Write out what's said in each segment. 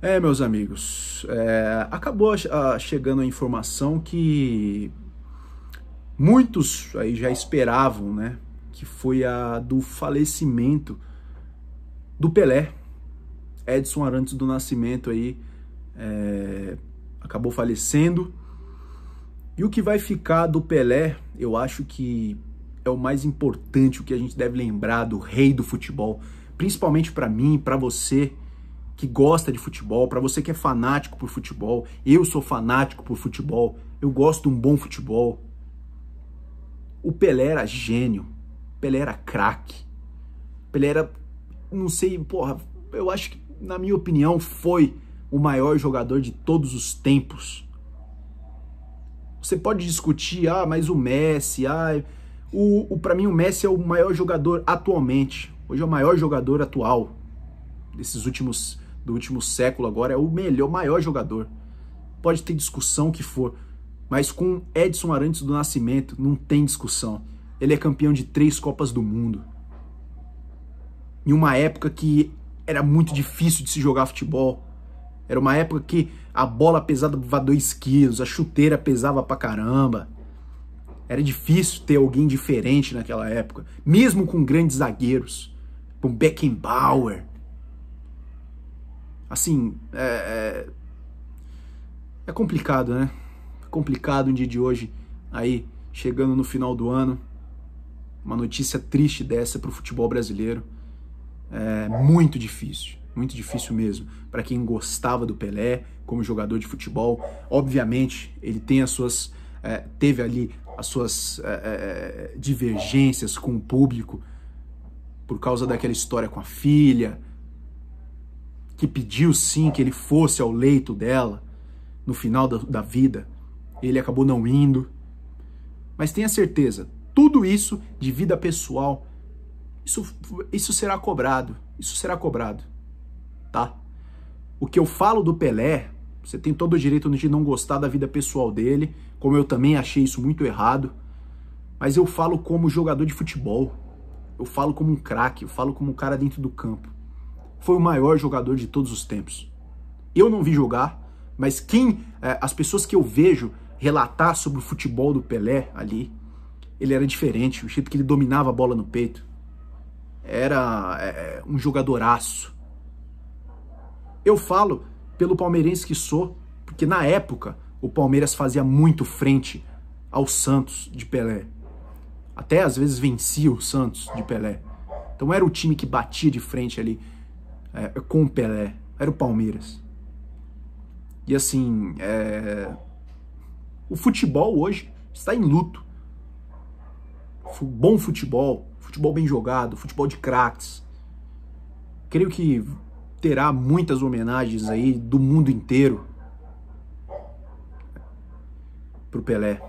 É, meus amigos, é, acabou a, a, ah, chegando a informação que muitos aí já esperavam, né? Que foi a do falecimento do Pelé. Edson Arantes do Nascimento aí é, acabou falecendo. E o que vai ficar do Pelé, eu acho que é o mais importante, o que a gente deve lembrar do rei do futebol, principalmente para mim, para você que gosta de futebol, para você que é fanático por futebol, eu sou fanático por futebol, eu gosto de um bom futebol. O Pelé era gênio, Pelé era craque, Pelé era, não sei, porra, eu acho que, na minha opinião, foi o maior jogador de todos os tempos. Você pode discutir, ah, mas o Messi, ah, o, o para mim o Messi é o maior jogador atualmente. Hoje é o maior jogador atual desses últimos do último século agora, é o melhor, maior jogador. Pode ter discussão que for, mas com Edson Arantes do Nascimento não tem discussão. Ele é campeão de três Copas do Mundo. Em uma época que era muito difícil de se jogar futebol. Era uma época que a bola pesava 2 quilos, a chuteira pesava pra caramba. Era difícil ter alguém diferente naquela época, mesmo com grandes zagueiros, com Beckenbauer, Assim, é, é, é complicado, né? É complicado um dia de hoje, aí, chegando no final do ano, uma notícia triste dessa para o futebol brasileiro. É muito difícil, muito difícil mesmo. Para quem gostava do Pelé como jogador de futebol, obviamente ele tem as suas, é, teve ali as suas é, é divergências com o público por causa daquela história com a filha, que pediu sim que ele fosse ao leito dela no final da, da vida, ele acabou não indo. Mas tenha certeza, tudo isso de vida pessoal, isso, isso será cobrado. Isso será cobrado, tá? O que eu falo do Pelé, você tem todo o direito de não gostar da vida pessoal dele, como eu também achei isso muito errado, mas eu falo como jogador de futebol, eu falo como um craque, eu falo como um cara dentro do campo foi o maior jogador de todos os tempos. Eu não vi jogar, mas quem é, as pessoas que eu vejo relatar sobre o futebol do Pelé ali, ele era diferente, o jeito que ele dominava a bola no peito. Era é, um jogadoraço. Eu falo pelo palmeirense que sou, porque na época o Palmeiras fazia muito frente ao Santos de Pelé. Até às vezes vencia o Santos de Pelé. Então era o time que batia de frente ali é, com o Pelé, era o Palmeiras. E assim, é... o futebol hoje está em luto. Bom futebol, futebol bem jogado, futebol de craques. Creio que terá muitas homenagens aí do mundo inteiro pro Pelé.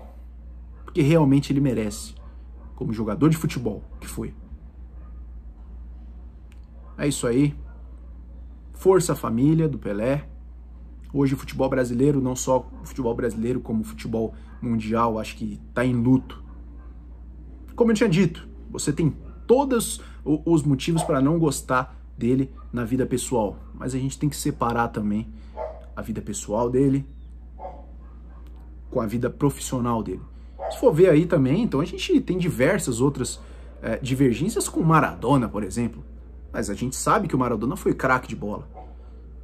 Porque realmente ele merece, como jogador de futebol que foi. É isso aí. Força Família, do Pelé. Hoje o futebol brasileiro, não só o futebol brasileiro, como o futebol mundial, acho que está em luto. Como eu tinha dito, você tem todos os motivos para não gostar dele na vida pessoal, mas a gente tem que separar também a vida pessoal dele com a vida profissional dele. Se for ver aí também, então a gente tem diversas outras é, divergências com Maradona, por exemplo. Mas a gente sabe que o Maradona foi craque de bola.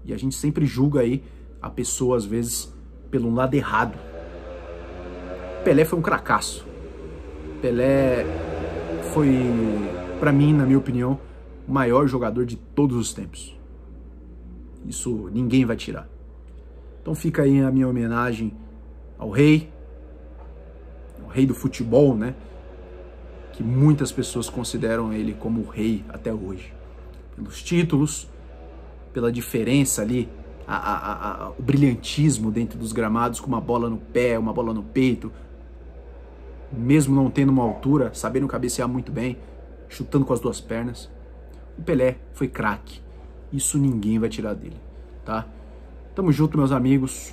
E a gente sempre julga aí a pessoa, às vezes, pelo lado errado. Pelé foi um cracaço. Pelé foi, para mim, na minha opinião, o maior jogador de todos os tempos. Isso ninguém vai tirar. Então fica aí a minha homenagem ao rei, o rei do futebol, né? Que muitas pessoas consideram ele como o rei até hoje pelos títulos, pela diferença ali, a, a, a, o brilhantismo dentro dos gramados com uma bola no pé, uma bola no peito, mesmo não tendo uma altura, sabendo cabecear muito bem, chutando com as duas pernas. O Pelé foi craque. Isso ninguém vai tirar dele, tá? Tamo junto, meus amigos.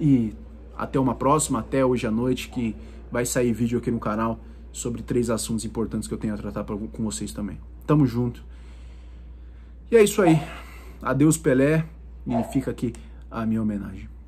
E até uma próxima, até hoje à noite, que vai sair vídeo aqui no canal sobre três assuntos importantes que eu tenho a tratar com vocês também. Tamo junto. E é isso aí. Adeus, Pelé. E fica aqui a minha homenagem.